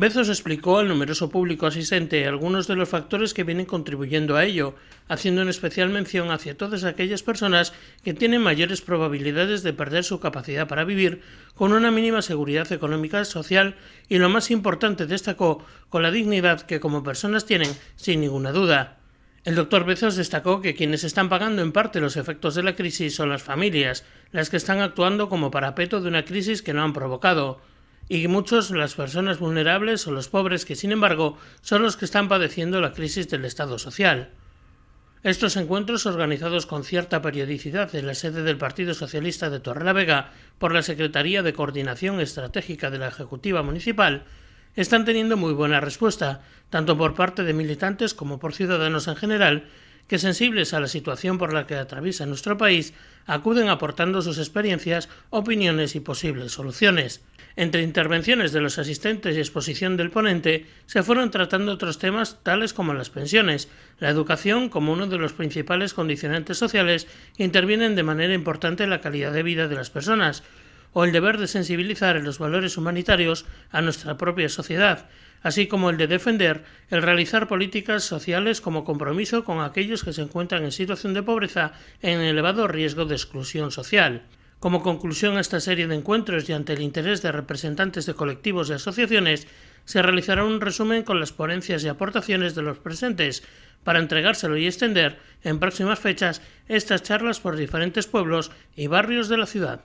Bezos explicó al numeroso público asistente algunos de los factores que vienen contribuyendo a ello, haciendo en especial mención hacia todas aquellas personas que tienen mayores probabilidades de perder su capacidad para vivir, con una mínima seguridad económica, y social y, lo más importante, destacó, con la dignidad que como personas tienen, sin ninguna duda. El doctor Bezos destacó que quienes están pagando en parte los efectos de la crisis son las familias, las que están actuando como parapeto de una crisis que no han provocado y muchos las personas vulnerables o los pobres que, sin embargo, son los que están padeciendo la crisis del Estado social. Estos encuentros, organizados con cierta periodicidad en la sede del Partido Socialista de Torrelavega por la Secretaría de Coordinación Estratégica de la Ejecutiva Municipal, están teniendo muy buena respuesta, tanto por parte de militantes como por ciudadanos en general, que sensibles a la situación por la que atraviesa nuestro país, acuden aportando sus experiencias, opiniones y posibles soluciones. Entre intervenciones de los asistentes y exposición del ponente, se fueron tratando otros temas tales como las pensiones. La educación, como uno de los principales condicionantes sociales, intervienen de manera importante en la calidad de vida de las personas o el deber de sensibilizar en los valores humanitarios a nuestra propia sociedad, así como el de defender el realizar políticas sociales como compromiso con aquellos que se encuentran en situación de pobreza en elevado riesgo de exclusión social. Como conclusión a esta serie de encuentros y ante el interés de representantes de colectivos y asociaciones, se realizará un resumen con las ponencias y aportaciones de los presentes, para entregárselo y extender, en próximas fechas, estas charlas por diferentes pueblos y barrios de la ciudad.